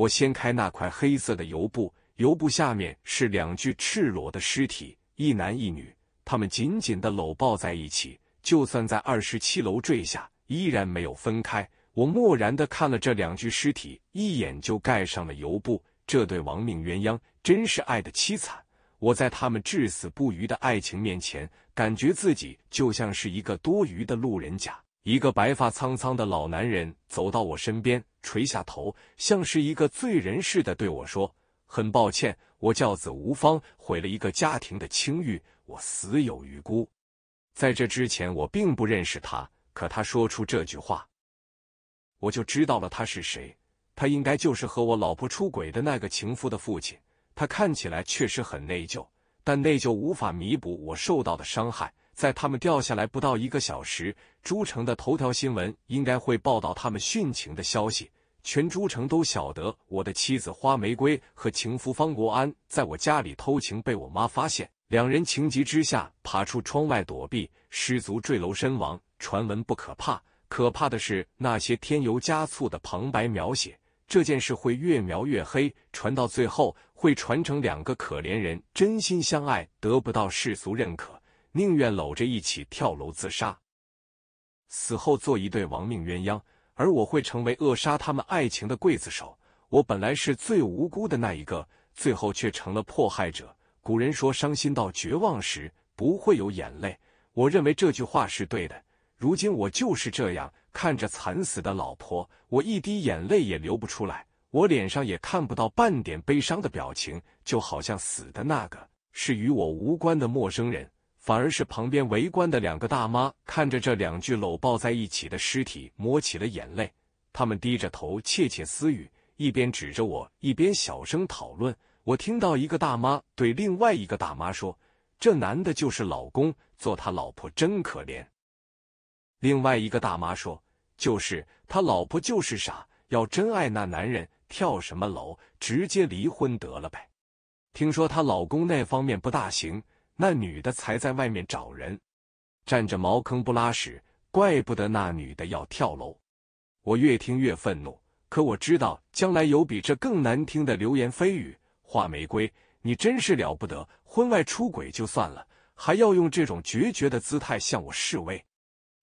我掀开那块黑色的油布，油布下面是两具赤裸的尸体，一男一女，他们紧紧地搂抱在一起，就算在二十七楼坠下，依然没有分开。我漠然的看了这两具尸体一眼，就盖上了油布。这对亡命鸳鸯真是爱的凄惨，我在他们至死不渝的爱情面前，感觉自己就像是一个多余的路人甲。一个白发苍苍的老男人走到我身边，垂下头，像是一个罪人似的对我说：“很抱歉，我教子无方，毁了一个家庭的清誉，我死有余辜。”在这之前，我并不认识他，可他说出这句话，我就知道了他是谁。他应该就是和我老婆出轨的那个情夫的父亲。他看起来确实很内疚，但内疚无法弥补我受到的伤害。在他们掉下来不到一个小时，诸城的头条新闻应该会报道他们殉情的消息。全诸城都晓得，我的妻子花玫瑰和情夫方国安在我家里偷情，被我妈发现，两人情急之下爬出窗外躲避，失足坠楼身亡。传闻不可怕，可怕的是那些添油加醋的旁白描写。这件事会越描越黑，传到最后会传承两个可怜人真心相爱，得不到世俗认可。宁愿搂着一起跳楼自杀，死后做一对亡命鸳鸯，而我会成为扼杀他们爱情的刽子手。我本来是最无辜的那一个，最后却成了迫害者。古人说，伤心到绝望时不会有眼泪。我认为这句话是对的。如今我就是这样看着惨死的老婆，我一滴眼泪也流不出来，我脸上也看不到半点悲伤的表情，就好像死的那个是与我无关的陌生人。反而是旁边围观的两个大妈看着这两具搂抱在一起的尸体，抹起了眼泪。他们低着头窃窃私语，一边指着我，一边小声讨论。我听到一个大妈对另外一个大妈说：“这男的就是老公，做他老婆真可怜。”另外一个大妈说：“就是，他老婆就是傻，要真爱那男人，跳什么楼，直接离婚得了呗。听说她老公那方面不大行。”那女的才在外面找人，占着茅坑不拉屎，怪不得那女的要跳楼。我越听越愤怒，可我知道将来有比这更难听的流言蜚语。画玫瑰，你真是了不得，婚外出轨就算了，还要用这种决绝的姿态向我示威。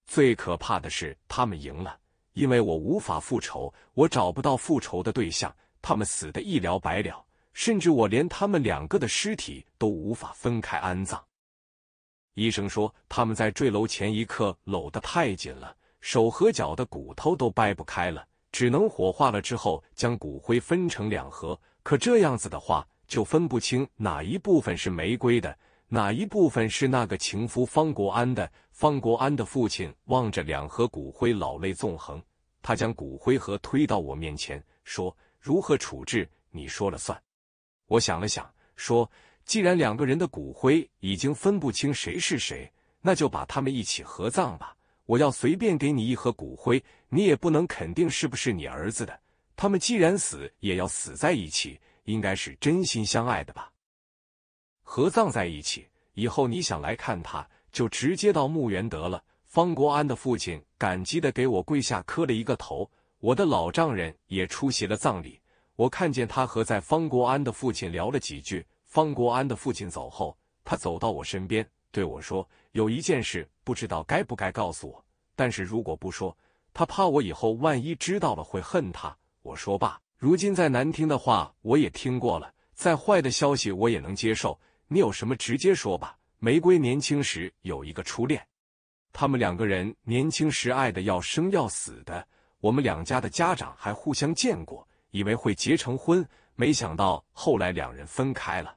最可怕的是他们赢了，因为我无法复仇，我找不到复仇的对象，他们死得一了百了。甚至我连他们两个的尸体都无法分开安葬。医生说他们在坠楼前一刻搂得太紧了，手和脚的骨头都掰不开了，只能火化了之后将骨灰分成两盒。可这样子的话，就分不清哪一部分是玫瑰的，哪一部分是那个情夫方国安的。方国安的父亲望着两盒骨灰，老泪纵横。他将骨灰盒推到我面前，说：“如何处置，你说了算。”我想了想，说：“既然两个人的骨灰已经分不清谁是谁，那就把他们一起合葬吧。我要随便给你一盒骨灰，你也不能肯定是不是你儿子的。他们既然死，也要死在一起，应该是真心相爱的吧？合葬在一起，以后你想来看他，就直接到墓园得了。”方国安的父亲感激的给我跪下磕了一个头，我的老丈人也出席了葬礼。我看见他和在方国安的父亲聊了几句。方国安的父亲走后，他走到我身边，对我说：“有一件事不知道该不该告诉我，但是如果不说，他怕我以后万一知道了会恨他。”我说：“爸，如今再难听的话我也听过了，再坏的消息我也能接受。你有什么直接说吧。”玫瑰年轻时有一个初恋，他们两个人年轻时爱的要生要死的，我们两家的家长还互相见过。以为会结成婚，没想到后来两人分开了。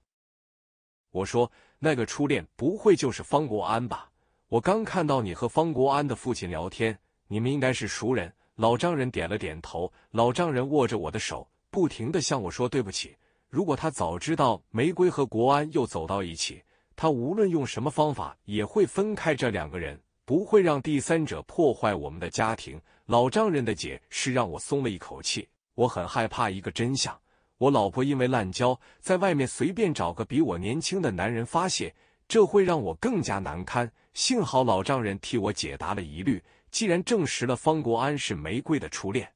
我说：“那个初恋不会就是方国安吧？”我刚看到你和方国安的父亲聊天，你们应该是熟人。老丈人点了点头，老丈人握着我的手，不停的向我说对不起。如果他早知道玫瑰和国安又走到一起，他无论用什么方法也会分开这两个人，不会让第三者破坏我们的家庭。老丈人的解释让我松了一口气。我很害怕一个真相：我老婆因为滥交，在外面随便找个比我年轻的男人发泄，这会让我更加难堪。幸好老丈人替我解答了疑虑。既然证实了方国安是玫瑰的初恋，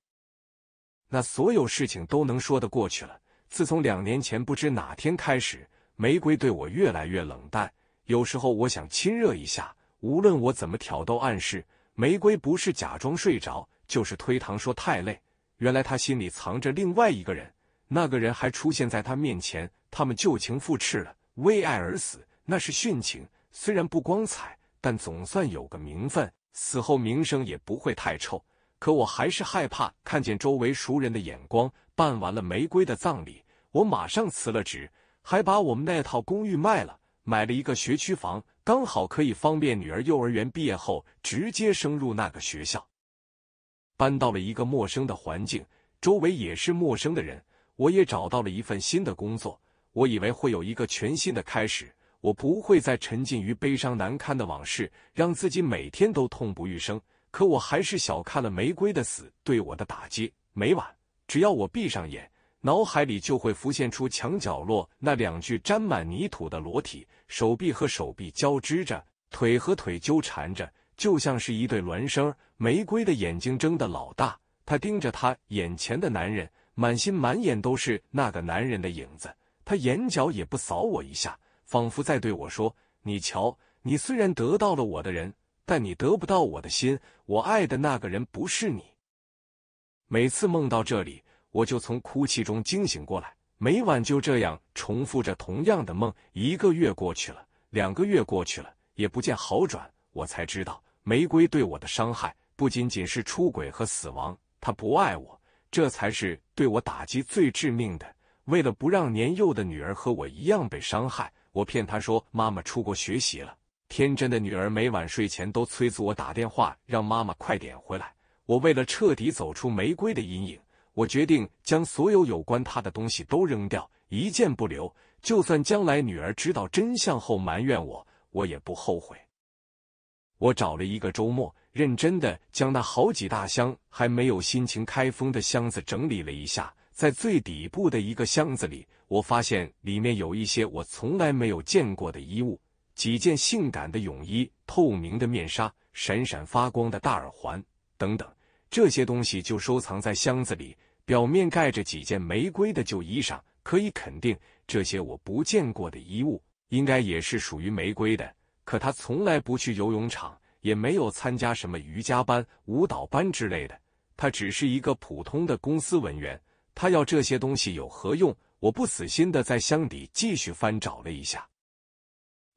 那所有事情都能说得过去了。自从两年前不知哪天开始，玫瑰对我越来越冷淡。有时候我想亲热一下，无论我怎么挑逗暗示，玫瑰不是假装睡着，就是推搪说太累。原来他心里藏着另外一个人，那个人还出现在他面前，他们旧情复炽了。为爱而死，那是殉情，虽然不光彩，但总算有个名分，死后名声也不会太臭。可我还是害怕看见周围熟人的眼光。办完了玫瑰的葬礼，我马上辞了职，还把我们那套公寓卖了，买了一个学区房，刚好可以方便女儿幼儿园毕业后直接升入那个学校。搬到了一个陌生的环境，周围也是陌生的人。我也找到了一份新的工作，我以为会有一个全新的开始，我不会再沉浸于悲伤难堪的往事，让自己每天都痛不欲生。可我还是小看了玫瑰的死对我的打击。每晚，只要我闭上眼，脑海里就会浮现出墙角落那两具沾满泥土的裸体，手臂和手臂交织着，腿和腿纠缠着，就像是一对孪生。玫瑰的眼睛睁得老大，她盯着她眼前的男人，满心满眼都是那个男人的影子。她眼角也不扫我一下，仿佛在对我说：“你瞧，你虽然得到了我的人，但你得不到我的心。我爱的那个人不是你。”每次梦到这里，我就从哭泣中惊醒过来，每晚就这样重复着同样的梦。一个月过去了，两个月过去了，也不见好转。我才知道，玫瑰对我的伤害。不仅仅是出轨和死亡，他不爱我，这才是对我打击最致命的。为了不让年幼的女儿和我一样被伤害，我骗她说妈妈出国学习了。天真的女儿每晚睡前都催促我打电话，让妈妈快点回来。我为了彻底走出玫瑰的阴影，我决定将所有有关她的东西都扔掉，一件不留。就算将来女儿知道真相后埋怨我，我也不后悔。我找了一个周末，认真的将那好几大箱还没有心情开封的箱子整理了一下。在最底部的一个箱子里，我发现里面有一些我从来没有见过的衣物，几件性感的泳衣、透明的面纱、闪闪发光的大耳环等等。这些东西就收藏在箱子里，表面盖着几件玫瑰的旧衣裳。可以肯定，这些我不见过的衣物，应该也是属于玫瑰的。可他从来不去游泳场，也没有参加什么瑜伽班、舞蹈班之类的。他只是一个普通的公司文员。他要这些东西有何用？我不死心的在箱底继续翻找了一下，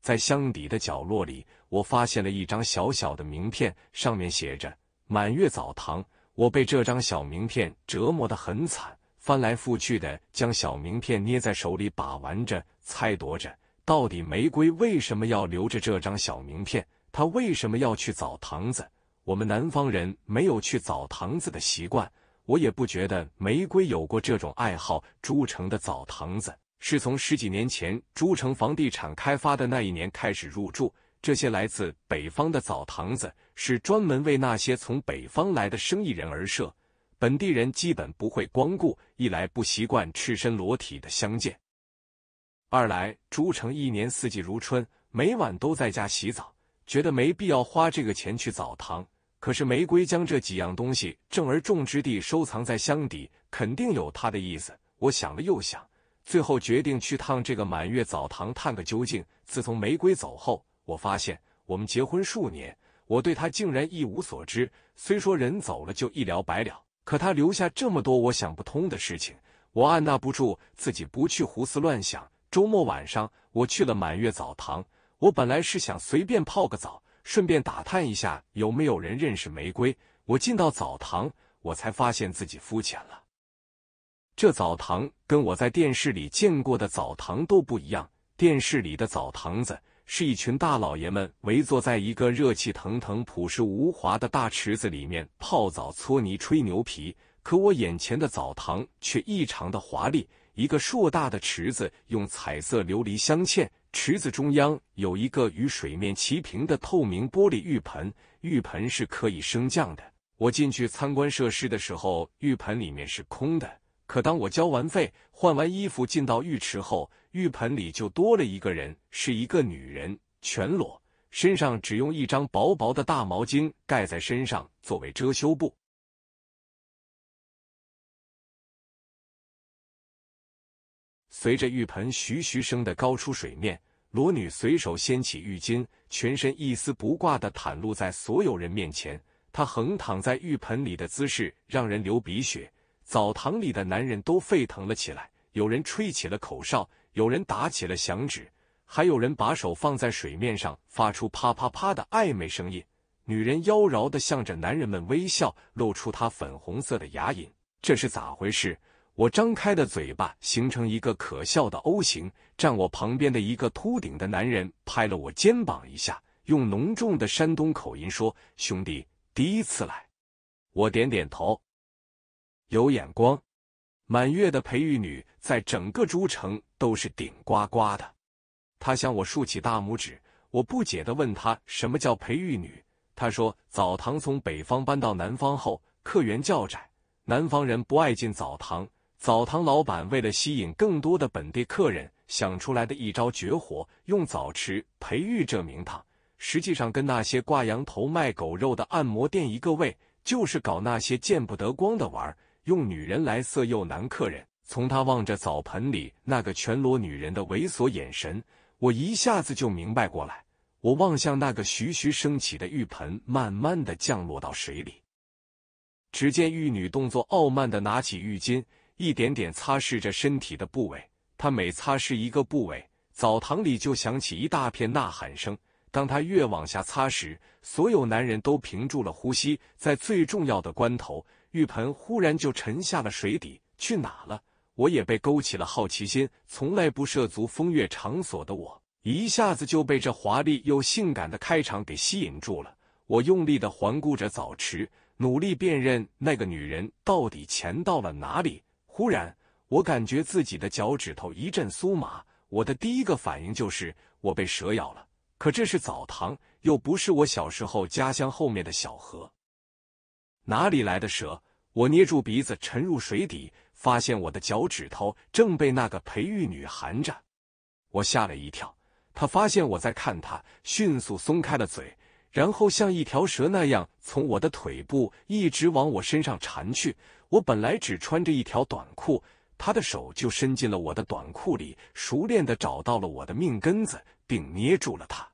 在箱底的角落里，我发现了一张小小的名片，上面写着“满月澡堂”。我被这张小名片折磨的很惨，翻来覆去的将小名片捏在手里把玩着，猜度着。到底玫瑰为什么要留着这张小名片？他为什么要去澡堂子？我们南方人没有去澡堂子的习惯，我也不觉得玫瑰有过这种爱好。诸城的澡堂子是从十几年前诸城房地产开发的那一年开始入住，这些来自北方的澡堂子是专门为那些从北方来的生意人而设，本地人基本不会光顾，一来不习惯赤身裸体的相见。二来，朱成一年四季如春，每晚都在家洗澡，觉得没必要花这个钱去澡堂。可是玫瑰将这几样东西正而重之地收藏在箱底，肯定有他的意思。我想了又想，最后决定去趟这个满月澡堂，探个究竟。自从玫瑰走后，我发现我们结婚数年，我对她竟然一无所知。虽说人走了就一了百了，可她留下这么多我想不通的事情，我按捺不住自己不去胡思乱想。周末晚上，我去了满月澡堂。我本来是想随便泡个澡，顺便打探一下有没有人认识玫瑰。我进到澡堂，我才发现自己肤浅了。这澡堂跟我在电视里见过的澡堂都不一样。电视里的澡堂子是一群大老爷们围坐在一个热气腾腾、朴实无华的大池子里面泡澡、搓泥、吹牛皮。可我眼前的澡堂却异常的华丽。一个硕大的池子，用彩色琉璃镶嵌。池子中央有一个与水面齐平的透明玻璃浴盆，浴盆是可以升降的。我进去参观设施的时候，浴盆里面是空的。可当我交完费、换完衣服进到浴池后，浴盆里就多了一个人，是一个女人，全裸，身上只用一张薄薄的大毛巾盖在身上作为遮羞布。随着浴盆徐徐升的高出水面，裸女随手掀起浴巾，全身一丝不挂的袒露在所有人面前。她横躺在浴盆里的姿势让人流鼻血，澡堂里的男人都沸腾了起来。有人吹起了口哨，有人打起了响指，还有人把手放在水面上发出啪啪啪的暧昧声音。女人妖娆的向着男人们微笑，露出她粉红色的牙龈。这是咋回事？我张开的嘴巴形成一个可笑的 O 型，站我旁边的一个秃顶的男人拍了我肩膀一下，用浓重的山东口音说：“兄弟，第一次来。”我点点头。有眼光，满月的培育女在整个诸城都是顶呱呱的。他向我竖起大拇指。我不解地问他：“什么叫培育女？”他说：“澡堂从北方搬到南方后，客源较窄，南方人不爱进澡堂。”澡堂老板为了吸引更多的本地客人，想出来的一招绝活，用澡池培育这名堂，实际上跟那些挂羊头卖狗肉的按摩店一个味，就是搞那些见不得光的玩儿，用女人来色诱男客人。从他望着澡盆里那个全裸女人的猥琐眼神，我一下子就明白过来。我望向那个徐徐升起的浴盆，慢慢的降落到水里，只见玉女动作傲慢的拿起浴巾。一点点擦拭着身体的部位，他每擦拭一个部位，澡堂里就响起一大片呐喊声。当他越往下擦时，所有男人都屏住了呼吸。在最重要的关头，浴盆忽然就沉下了水底，去哪了？我也被勾起了好奇心。从来不涉足风月场所的我，一下子就被这华丽又性感的开场给吸引住了。我用力的环顾着澡池，努力辨认那个女人到底潜到了哪里。忽然，我感觉自己的脚趾头一阵酥麻，我的第一个反应就是我被蛇咬了。可这是澡堂，又不是我小时候家乡后面的小河，哪里来的蛇？我捏住鼻子沉入水底，发现我的脚趾头正被那个培育女含着，我吓了一跳。她发现我在看她，迅速松开了嘴，然后像一条蛇那样从我的腿部一直往我身上缠去。我本来只穿着一条短裤，他的手就伸进了我的短裤里，熟练的找到了我的命根子，并捏住了它。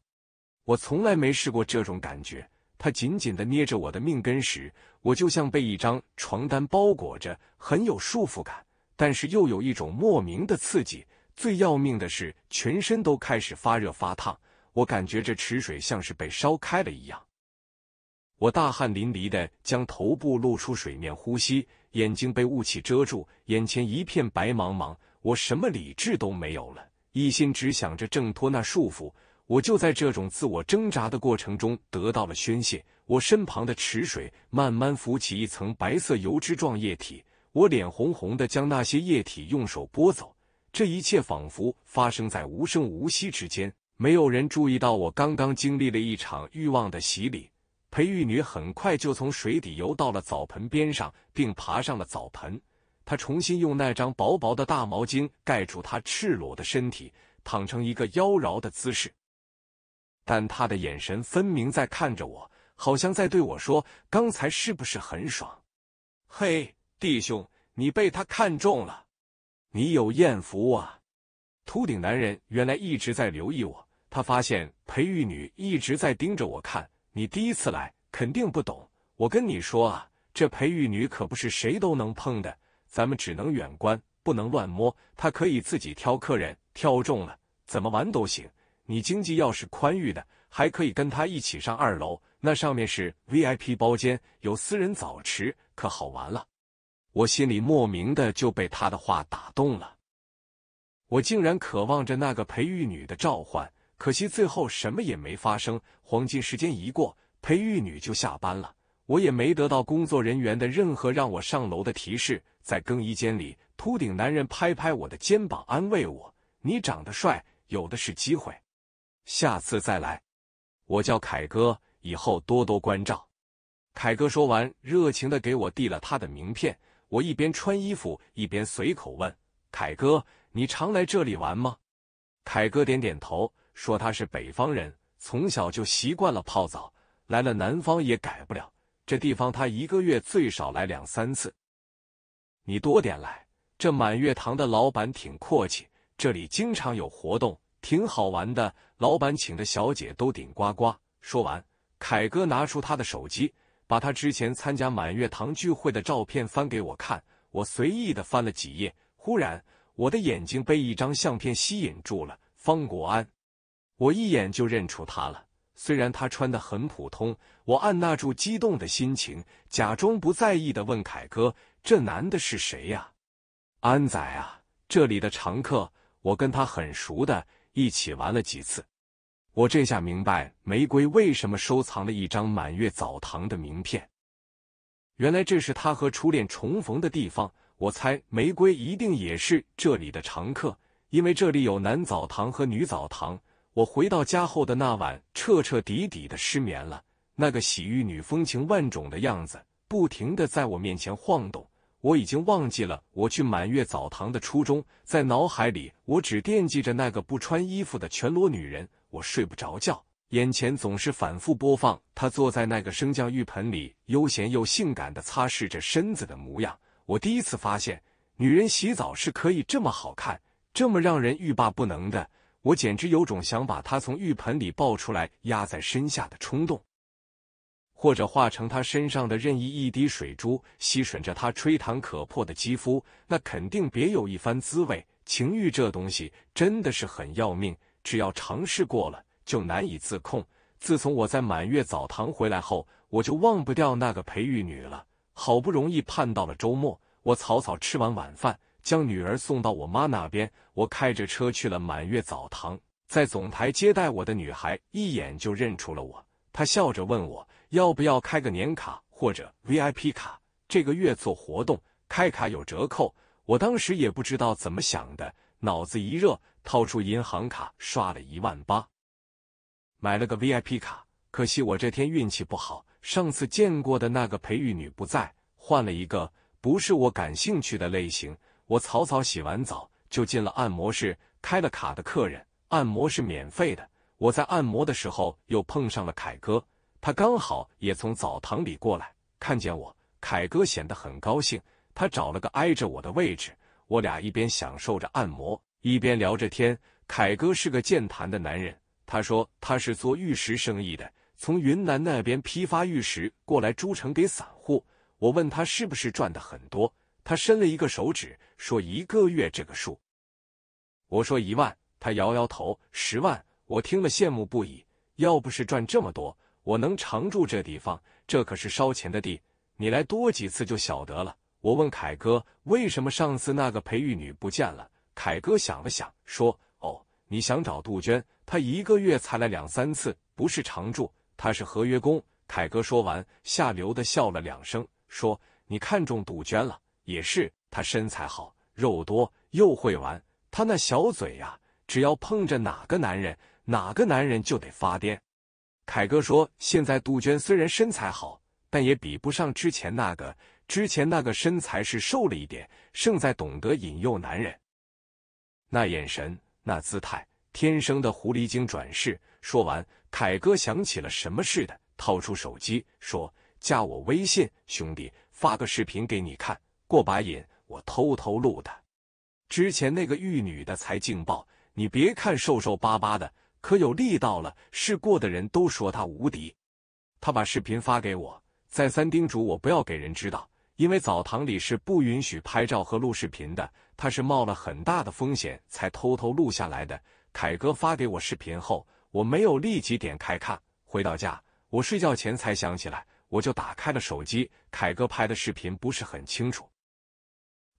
我从来没试过这种感觉。他紧紧的捏着我的命根时，我就像被一张床单包裹着，很有束缚感，但是又有一种莫名的刺激。最要命的是，全身都开始发热发烫，我感觉这池水像是被烧开了一样。我大汗淋漓的将头部露出水面呼吸，眼睛被雾气遮住，眼前一片白茫茫，我什么理智都没有了，一心只想着挣脱那束缚。我就在这种自我挣扎的过程中得到了宣泄。我身旁的池水慢慢浮起一层白色油脂状液体，我脸红红的将那些液体用手拨走。这一切仿佛发生在无声无息之间，没有人注意到我刚刚经历了一场欲望的洗礼。裴玉女很快就从水底游到了澡盆边上，并爬上了澡盆。她重新用那张薄薄的大毛巾盖住她赤裸的身体，躺成一个妖娆的姿势。但他的眼神分明在看着我，好像在对我说：“刚才是不是很爽？”嘿，弟兄，你被他看中了，你有艳福啊！秃顶男人原来一直在留意我，他发现裴玉女一直在盯着我看。你第一次来，肯定不懂。我跟你说啊，这培育女可不是谁都能碰的，咱们只能远观，不能乱摸。她可以自己挑客人，挑中了怎么玩都行。你经济要是宽裕的，还可以跟她一起上二楼，那上面是 VIP 包间，有私人澡池，可好玩了。我心里莫名的就被她的话打动了，我竟然渴望着那个培育女的召唤。可惜最后什么也没发生。黄金时间一过，培育女就下班了。我也没得到工作人员的任何让我上楼的提示。在更衣间里，秃顶男人拍拍我的肩膀，安慰我：“你长得帅，有的是机会。下次再来。”我叫凯哥，以后多多关照。凯哥说完，热情的给我递了他的名片。我一边穿衣服，一边随口问：“凯哥，你常来这里玩吗？”凯哥点点头。说他是北方人，从小就习惯了泡澡，来了南方也改不了。这地方他一个月最少来两三次，你多点来。这满月堂的老板挺阔气，这里经常有活动，挺好玩的。老板请的小姐都顶呱呱。说完，凯哥拿出他的手机，把他之前参加满月堂聚会的照片翻给我看。我随意的翻了几页，忽然我的眼睛被一张相片吸引住了。方国安。我一眼就认出他了，虽然他穿的很普通，我按捺住激动的心情，假装不在意的问凯哥：“这男的是谁呀？”安仔啊，这里的常客，我跟他很熟的，一起玩了几次。我这下明白玫瑰为什么收藏了一张满月澡堂的名片，原来这是他和初恋重逢的地方。我猜玫瑰一定也是这里的常客，因为这里有男澡堂和女澡堂。我回到家后的那晚，彻彻底底的失眠了。那个洗浴女风情万种的样子，不停的在我面前晃动。我已经忘记了我去满月澡堂的初衷，在脑海里，我只惦记着那个不穿衣服的全裸女人。我睡不着觉，眼前总是反复播放她坐在那个升降浴盆里，悠闲又性感的擦拭着身子的模样。我第一次发现，女人洗澡是可以这么好看，这么让人欲罢不能的。我简直有种想把她从浴盆里抱出来压在身下的冲动，或者化成她身上的任意一滴水珠，吸吮着她吹弹可破的肌肤，那肯定别有一番滋味。情欲这东西真的是很要命，只要尝试过了就难以自控。自从我在满月澡堂回来后，我就忘不掉那个培育女了。好不容易盼到了周末，我草草吃完晚饭。将女儿送到我妈那边，我开着车去了满月澡堂。在总台接待我的女孩一眼就认出了我，她笑着问我要不要开个年卡或者 VIP 卡，这个月做活动，开卡有折扣。我当时也不知道怎么想的，脑子一热，掏出银行卡刷了一万八，买了个 VIP 卡。可惜我这天运气不好，上次见过的那个培育女不在，换了一个，不是我感兴趣的类型。我草草洗完澡就进了按摩室，开了卡的客人按摩是免费的。我在按摩的时候又碰上了凯哥，他刚好也从澡堂里过来，看见我，凯哥显得很高兴，他找了个挨着我的位置，我俩一边享受着按摩，一边聊着天。凯哥是个健谈的男人，他说他是做玉石生意的，从云南那边批发玉石过来诸城给散户。我问他是不是赚的很多。他伸了一个手指，说：“一个月这个数。”我说：“一万。”他摇摇头：“十万。”我听了羡慕不已。要不是赚这么多，我能常住这地方？这可是烧钱的地。你来多几次就晓得了。我问凯哥：“为什么上次那个培育女不见了？”凯哥想了想，说：“哦，你想找杜鹃？她一个月才来两三次，不是常住，她是合约工。”凯哥说完，下流的笑了两声，说：“你看中杜鹃了？”也是，她身材好，肉多，又会玩。她那小嘴呀，只要碰着哪个男人，哪个男人就得发癫。凯哥说：“现在杜鹃虽然身材好，但也比不上之前那个。之前那个身材是瘦了一点，胜在懂得引诱男人。那眼神，那姿态，天生的狐狸精转世。”说完，凯哥想起了什么似的，掏出手机说：“加我微信，兄弟，发个视频给你看。”过把瘾，我偷偷录的。之前那个玉女的才劲爆，你别看瘦瘦巴巴的，可有力道了。试过的人都说她无敌。他把视频发给我，再三叮嘱我不要给人知道，因为澡堂里是不允许拍照和录视频的。他是冒了很大的风险才偷偷录下来的。凯哥发给我视频后，我没有立即点开看。回到家，我睡觉前才想起来，我就打开了手机。凯哥拍的视频不是很清楚。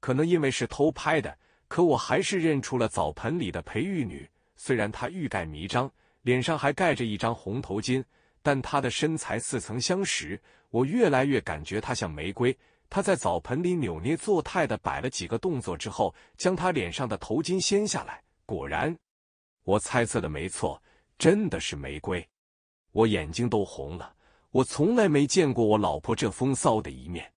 可能因为是偷拍的，可我还是认出了澡盆里的培育女。虽然她欲盖弥彰，脸上还盖着一张红头巾，但她的身材似曾相识。我越来越感觉她像玫瑰。她在澡盆里扭捏作态的摆了几个动作之后，将她脸上的头巾掀下来。果然，我猜测的没错，真的是玫瑰。我眼睛都红了。我从来没见过我老婆这风骚的一面。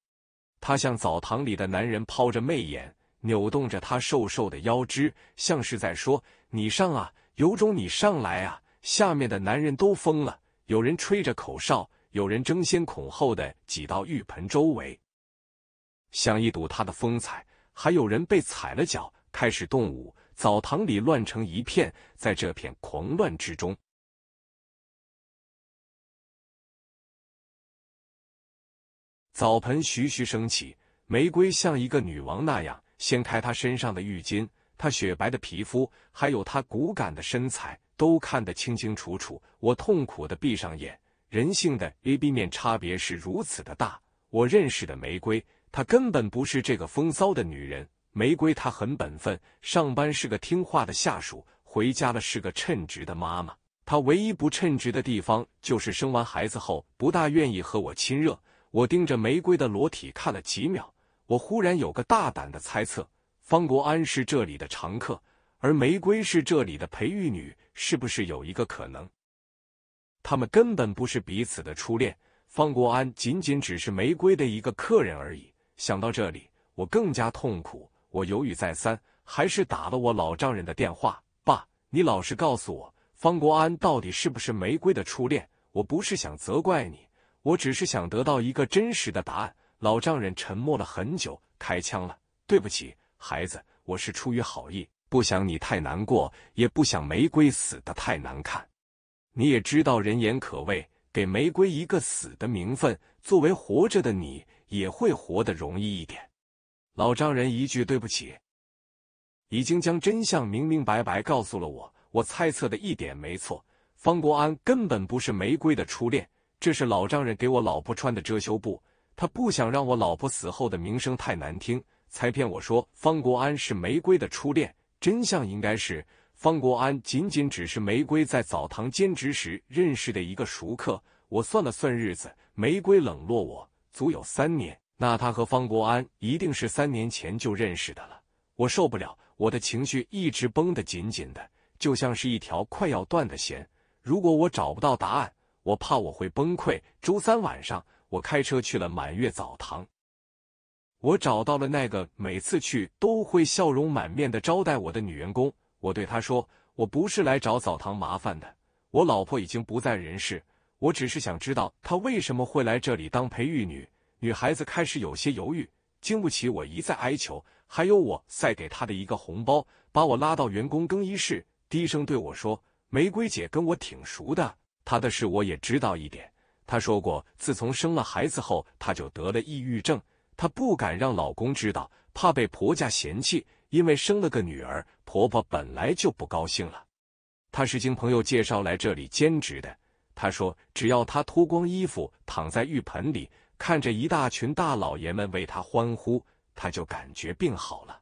他向澡堂里的男人抛着媚眼，扭动着他瘦瘦的腰肢，像是在说：“你上啊，有种你上来啊！”下面的男人都疯了，有人吹着口哨，有人争先恐后的挤到浴盆周围，想一睹他的风采。还有人被踩了脚，开始动武。澡堂里乱成一片，在这片狂乱之中。澡盆徐徐升起，玫瑰像一个女王那样掀开她身上的浴巾，她雪白的皮肤，还有她骨感的身材，都看得清清楚楚。我痛苦的闭上眼，人性的 A B 面差别是如此的大。我认识的玫瑰，她根本不是这个风骚的女人。玫瑰她很本分，上班是个听话的下属，回家了是个称职的妈妈。她唯一不称职的地方，就是生完孩子后不大愿意和我亲热。我盯着玫瑰的裸体看了几秒，我忽然有个大胆的猜测：方国安是这里的常客，而玫瑰是这里的培育女，是不是有一个可能，他们根本不是彼此的初恋？方国安仅仅只是玫瑰的一个客人而已。想到这里，我更加痛苦。我犹豫再三，还是打了我老丈人的电话：“爸，你老实告诉我，方国安到底是不是玫瑰的初恋？我不是想责怪你。”我只是想得到一个真实的答案。老丈人沉默了很久，开枪了。对不起，孩子，我是出于好意，不想你太难过，也不想玫瑰死得太难看。你也知道，人言可畏，给玫瑰一个死的名分，作为活着的你，也会活得容易一点。老丈人一句对不起，已经将真相明明白白告诉了我。我猜测的一点没错，方国安根本不是玫瑰的初恋。这是老丈人给我老婆穿的遮羞布，他不想让我老婆死后的名声太难听，才骗我说方国安是玫瑰的初恋。真相应该是，方国安仅仅只是玫瑰在澡堂兼职时认识的一个熟客。我算了算日子，玫瑰冷落我足有三年，那他和方国安一定是三年前就认识的了。我受不了，我的情绪一直绷得紧紧的，就像是一条快要断的弦。如果我找不到答案，我怕我会崩溃。周三晚上，我开车去了满月澡堂。我找到了那个每次去都会笑容满面的招待我的女员工。我对她说：“我不是来找澡堂麻烦的。我老婆已经不在人世，我只是想知道她为什么会来这里当培育女。”女孩子开始有些犹豫，经不起我一再哀求，还有我塞给她的一个红包，把我拉到员工更衣室，低声对我说：“玫瑰姐跟我挺熟的。”她的事我也知道一点。她说过，自从生了孩子后，她就得了抑郁症。她不敢让老公知道，怕被婆家嫌弃。因为生了个女儿，婆婆本来就不高兴了。她是经朋友介绍来这里兼职的。她说，只要她脱光衣服躺在浴盆里，看着一大群大老爷们为她欢呼，她就感觉病好了。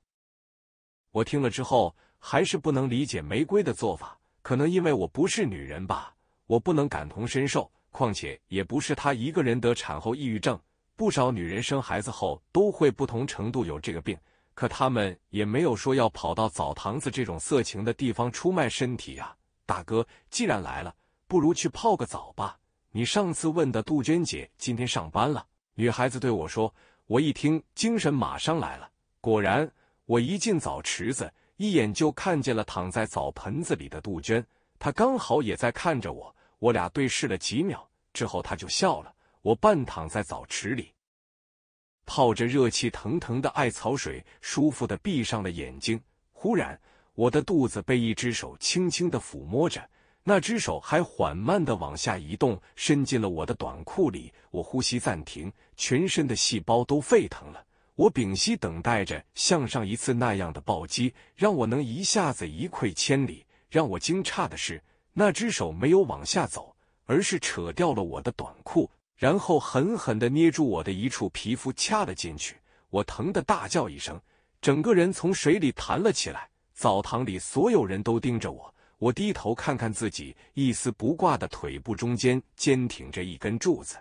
我听了之后，还是不能理解玫瑰的做法。可能因为我不是女人吧。我不能感同身受，况且也不是她一个人得产后抑郁症，不少女人生孩子后都会不同程度有这个病。可她们也没有说要跑到澡堂子这种色情的地方出卖身体呀。大哥，既然来了，不如去泡个澡吧。你上次问的杜鹃姐今天上班了，女孩子对我说，我一听精神马上来了。果然，我一进澡池子，一眼就看见了躺在澡盆子里的杜鹃，她刚好也在看着我。我俩对视了几秒之后，他就笑了。我半躺在澡池里，泡着热气腾腾的艾草水，舒服的闭上了眼睛。忽然，我的肚子被一只手轻轻的抚摸着，那只手还缓慢的往下移动，伸进了我的短裤里。我呼吸暂停，全身的细胞都沸腾了。我屏息等待着，像上一次那样的暴击，让我能一下子一溃千里。让我惊诧的是。那只手没有往下走，而是扯掉了我的短裤，然后狠狠的捏住我的一处皮肤，掐了进去。我疼的大叫一声，整个人从水里弹了起来。澡堂里所有人都盯着我，我低头看看自己，一丝不挂的腿部中间坚挺着一根柱子，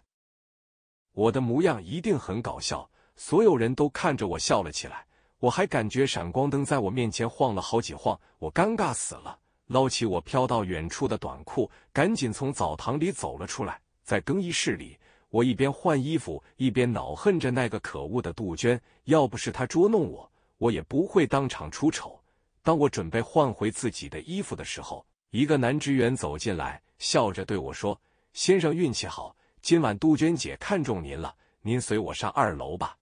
我的模样一定很搞笑，所有人都看着我笑了起来。我还感觉闪光灯在我面前晃了好几晃，我尴尬死了。捞起我飘到远处的短裤，赶紧从澡堂里走了出来。在更衣室里，我一边换衣服，一边恼恨着那个可恶的杜鹃。要不是她捉弄我，我也不会当场出丑。当我准备换回自己的衣服的时候，一个男职员走进来，笑着对我说：“先生运气好，今晚杜鹃姐看中您了，您随我上二楼吧。”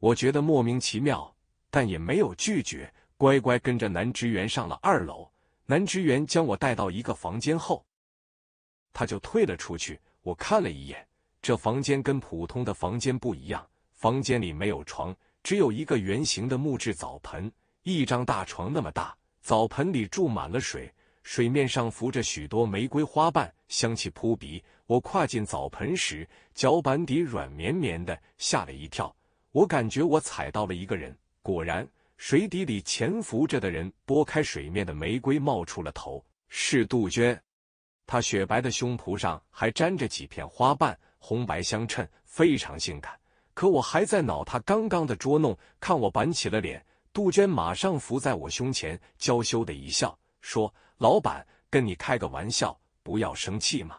我觉得莫名其妙，但也没有拒绝，乖乖跟着男职员上了二楼。男职员将我带到一个房间后，他就退了出去。我看了一眼，这房间跟普通的房间不一样，房间里没有床，只有一个圆形的木质澡盆，一张大床那么大。澡盆里注满了水，水面上浮着许多玫瑰花瓣，香气扑鼻。我跨进澡盆时，脚板底软绵绵的，吓了一跳。我感觉我踩到了一个人，果然。水底里潜伏着的人拨开水面的玫瑰冒出了头，是杜鹃。她雪白的胸脯上还沾着几片花瓣，红白相衬，非常性感。可我还在恼他刚刚的捉弄，看我板起了脸，杜鹃马上伏在我胸前，娇羞的一笑，说：“老板，跟你开个玩笑，不要生气嘛。”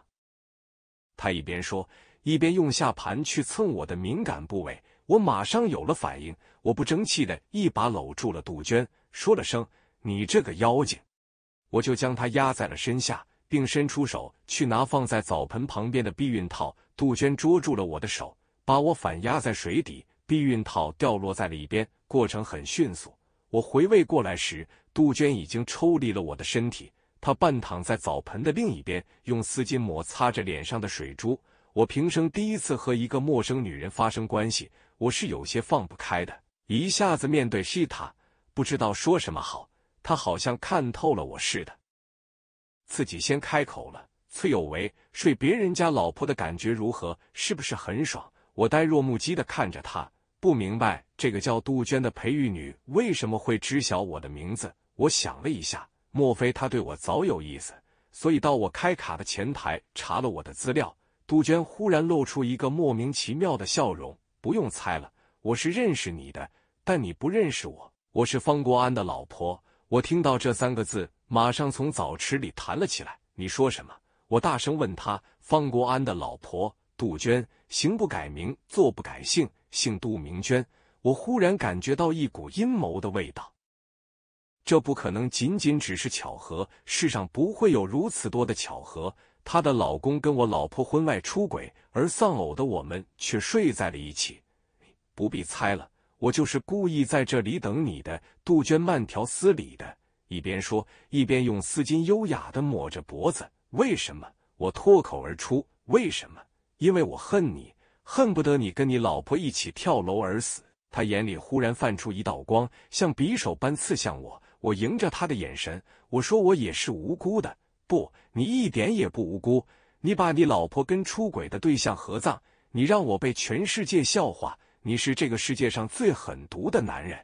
他一边说，一边用下盘去蹭我的敏感部位。我马上有了反应，我不争气的一把搂住了杜鹃，说了声“你这个妖精”，我就将她压在了身下，并伸出手去拿放在澡盆旁边的避孕套。杜鹃捉住了我的手，把我反压在水底，避孕套掉落在了一边。过程很迅速，我回味过来时，杜鹃已经抽离了我的身体，她半躺在澡盆的另一边，用丝巾抹擦着脸上的水珠。我平生第一次和一个陌生女人发生关系，我是有些放不开的。一下子面对希塔，不知道说什么好。她好像看透了我似的，自己先开口了：“崔有为，睡别人家老婆的感觉如何？是不是很爽？”我呆若木鸡的看着他，不明白这个叫杜鹃的培育女为什么会知晓我的名字。我想了一下，莫非她对我早有意思，所以到我开卡的前台查了我的资料？杜鹃忽然露出一个莫名其妙的笑容。不用猜了，我是认识你的，但你不认识我。我是方国安的老婆。我听到这三个字，马上从澡池里弹了起来。你说什么？我大声问他：“方国安的老婆，杜鹃，行不改名，坐不改姓，姓杜明娟。”我忽然感觉到一股阴谋的味道。这不可能仅仅只是巧合，世上不会有如此多的巧合。她的老公跟我老婆婚外出轨，而丧偶的我们却睡在了一起。不必猜了，我就是故意在这里等你的。杜鹃慢条斯理的一边说，一边用丝巾优雅的抹着脖子。为什么？我脱口而出。为什么？因为我恨你，恨不得你跟你老婆一起跳楼而死。他眼里忽然泛出一道光，像匕首般刺向我。我迎着他的眼神，我说我也是无辜的。不，你一点也不无辜。你把你老婆跟出轨的对象合葬，你让我被全世界笑话。你是这个世界上最狠毒的男人。”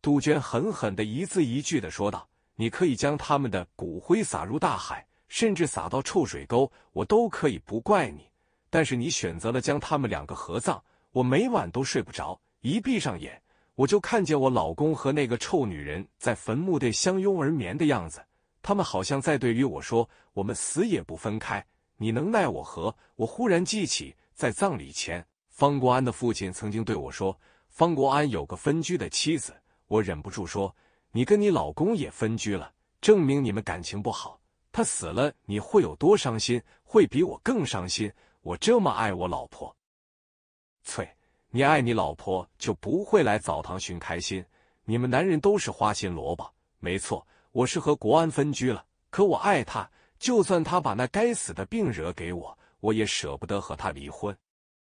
杜鹃狠狠的一字一句的说道，“你可以将他们的骨灰撒入大海，甚至撒到臭水沟，我都可以不怪你。但是你选择了将他们两个合葬，我每晚都睡不着，一闭上眼，我就看见我老公和那个臭女人在坟墓内相拥而眠的样子。”他们好像在对于我说：“我们死也不分开，你能奈我何？”我忽然记起，在葬礼前，方国安的父亲曾经对我说：“方国安有个分居的妻子。”我忍不住说：“你跟你老公也分居了，证明你们感情不好。他死了，你会有多伤心？会比我更伤心？我这么爱我老婆，翠，你爱你老婆就不会来澡堂寻开心。你们男人都是花心萝卜，没错。”我是和国安分居了，可我爱他，就算他把那该死的病惹给我，我也舍不得和他离婚。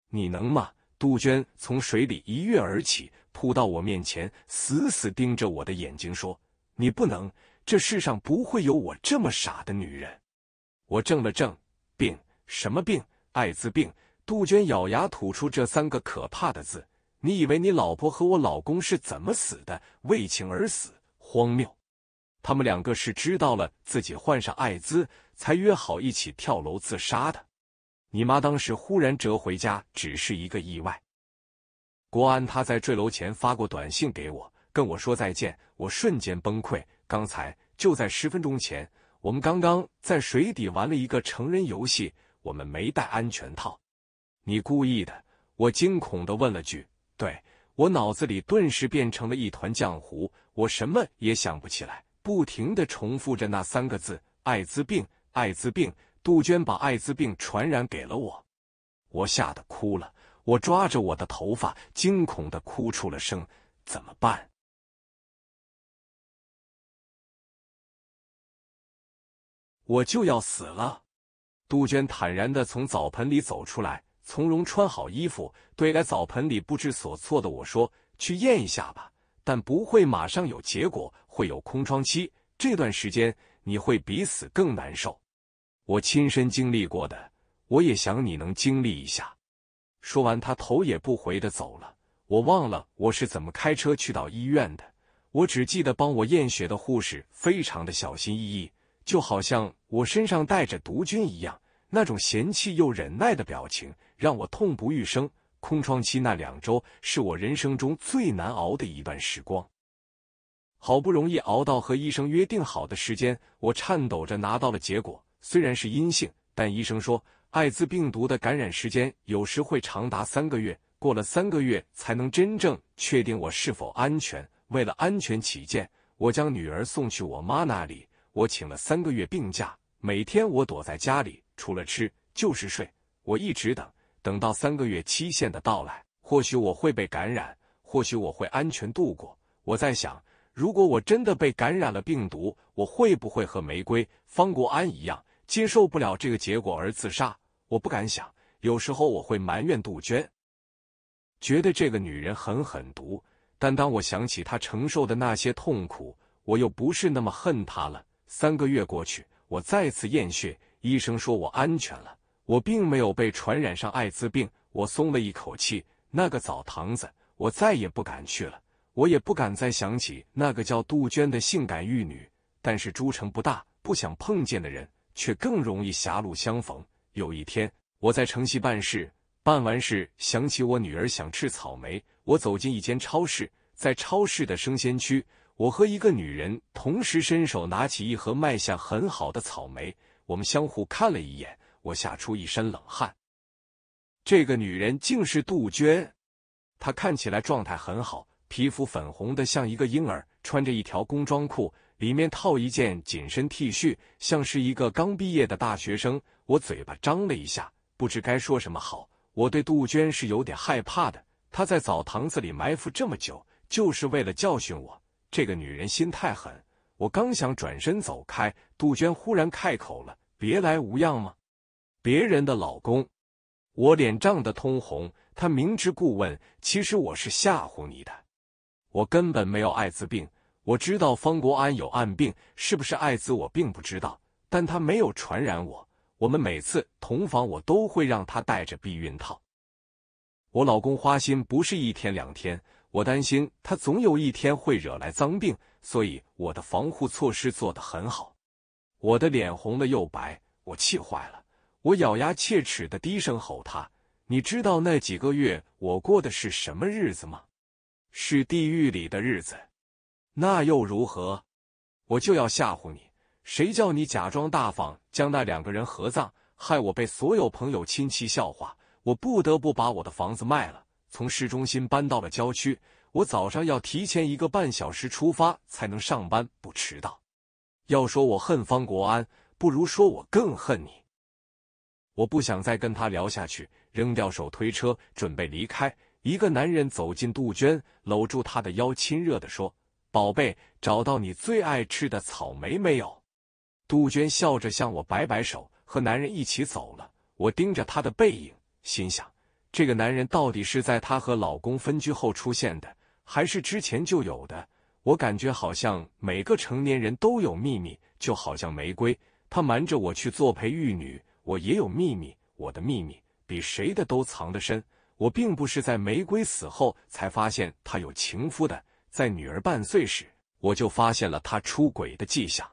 你能吗？杜鹃从水里一跃而起，扑到我面前，死死盯着我的眼睛说：“你不能，这世上不会有我这么傻的女人。”我怔了怔，病什么病？艾滋病？杜鹃咬牙吐出这三个可怕的字：“你以为你老婆和我老公是怎么死的？为情而死？荒谬！”他们两个是知道了自己患上艾滋，才约好一起跳楼自杀的。你妈当时忽然折回家，只是一个意外。国安他在坠楼前发过短信给我，跟我说再见。我瞬间崩溃。刚才就在十分钟前，我们刚刚在水底玩了一个成人游戏，我们没戴安全套，你故意的？我惊恐的问了句。对我脑子里顿时变成了一团浆糊，我什么也想不起来。不停的重复着那三个字：艾滋病，艾滋病。杜鹃把艾滋病传染给了我，我吓得哭了，我抓着我的头发，惊恐的哭出了声。怎么办？我就要死了。杜鹃坦然的从澡盆里走出来，从容穿好衣服，对在澡盆里不知所措的我说：“去验一下吧，但不会马上有结果。”会有空窗期，这段时间你会比死更难受。我亲身经历过的，我也想你能经历一下。说完，他头也不回的走了。我忘了我是怎么开车去到医院的，我只记得帮我验血的护士非常的小心翼翼，就好像我身上带着毒菌一样。那种嫌弃又忍耐的表情让我痛不欲生。空窗期那两周是我人生中最难熬的一段时光。好不容易熬到和医生约定好的时间，我颤抖着拿到了结果，虽然是阴性，但医生说艾滋病毒的感染时间有时会长达三个月，过了三个月才能真正确定我是否安全。为了安全起见，我将女儿送去我妈那里。我请了三个月病假，每天我躲在家里，除了吃就是睡。我一直等，等到三个月期限的到来，或许我会被感染，或许我会安全度过。我在想。如果我真的被感染了病毒，我会不会和玫瑰、方国安一样接受不了这个结果而自杀？我不敢想。有时候我会埋怨杜鹃，觉得这个女人很狠毒。但当我想起她承受的那些痛苦，我又不是那么恨她了。三个月过去，我再次验血，医生说我安全了，我并没有被传染上艾滋病。我松了一口气。那个澡堂子，我再也不敢去了。我也不敢再想起那个叫杜鹃的性感玉女。但是，诸城不大，不想碰见的人，却更容易狭路相逢。有一天，我在城西办事，办完事，想起我女儿想吃草莓，我走进一间超市，在超市的生鲜区，我和一个女人同时伸手拿起一盒卖相很好的草莓，我们相互看了一眼，我吓出一身冷汗。这个女人竟是杜鹃，她看起来状态很好。皮肤粉红的，像一个婴儿，穿着一条工装裤，里面套一件紧身 T 恤，像是一个刚毕业的大学生。我嘴巴张了一下，不知该说什么好。我对杜鹃是有点害怕的，她在澡堂子里埋伏这么久，就是为了教训我。这个女人心太狠。我刚想转身走开，杜鹃忽然开口了：“别来无恙吗？别人的老公？”我脸涨得通红。她明知故问，其实我是吓唬你的。我根本没有艾滋病，我知道方国安有暗病，是不是艾滋我并不知道，但他没有传染我。我们每次同房，我都会让他戴着避孕套。我老公花心不是一天两天，我担心他总有一天会惹来脏病，所以我的防护措施做得很好。我的脸红了又白，我气坏了，我咬牙切齿的低声吼他：“你知道那几个月我过的是什么日子吗？”是地狱里的日子，那又如何？我就要吓唬你，谁叫你假装大方，将那两个人合葬，害我被所有朋友亲戚笑话，我不得不把我的房子卖了，从市中心搬到了郊区。我早上要提前一个半小时出发，才能上班不迟到。要说我恨方国安，不如说我更恨你。我不想再跟他聊下去，扔掉手推车，准备离开。一个男人走进杜鹃，搂住她的腰，亲热的说：“宝贝，找到你最爱吃的草莓没有？”杜鹃笑着向我摆摆手，和男人一起走了。我盯着她的背影，心想：这个男人到底是在她和老公分居后出现的，还是之前就有的？我感觉好像每个成年人都有秘密，就好像玫瑰，她瞒着我去作陪玉女。我也有秘密，我的秘密比谁的都藏得深。我并不是在玫瑰死后才发现她有情夫的，在女儿半岁时，我就发现了她出轨的迹象。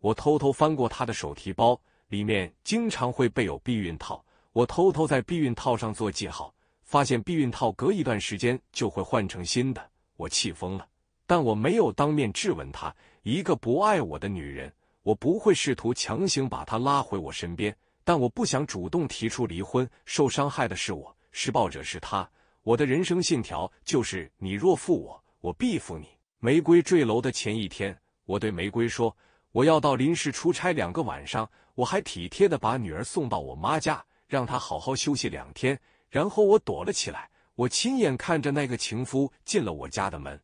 我偷偷翻过她的手提包，里面经常会备有避孕套。我偷偷在避孕套上做记号，发现避孕套隔一段时间就会换成新的。我气疯了，但我没有当面质问她。一个不爱我的女人，我不会试图强行把她拉回我身边。但我不想主动提出离婚，受伤害的是我。施暴者是他。我的人生信条就是：你若负我，我必负你。玫瑰坠楼的前一天，我对玫瑰说：“我要到临时出差两个晚上。”我还体贴的把女儿送到我妈家，让她好好休息两天。然后我躲了起来，我亲眼看着那个情夫进了我家的门。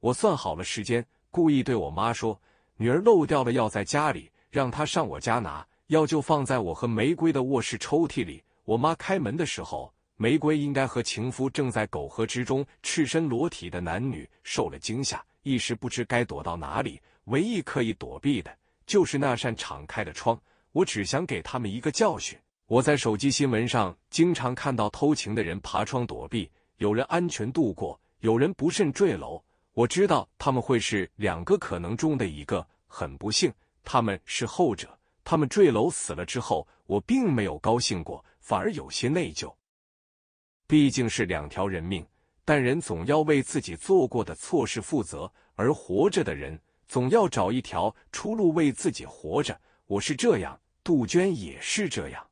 我算好了时间，故意对我妈说：“女儿漏掉了药，在家里，让她上我家拿。药就放在我和玫瑰的卧室抽屉里。”我妈开门的时候，玫瑰应该和情夫正在苟合之中，赤身裸体的男女受了惊吓，一时不知该躲到哪里。唯一可以躲避的就是那扇敞开的窗。我只想给他们一个教训。我在手机新闻上经常看到偷情的人爬窗躲避，有人安全度过，有人不慎坠楼。我知道他们会是两个可能中的一个。很不幸，他们是后者。他们坠楼死了之后，我并没有高兴过。反而有些内疚，毕竟是两条人命，但人总要为自己做过的错事负责，而活着的人总要找一条出路为自己活着。我是这样，杜鹃也是这样。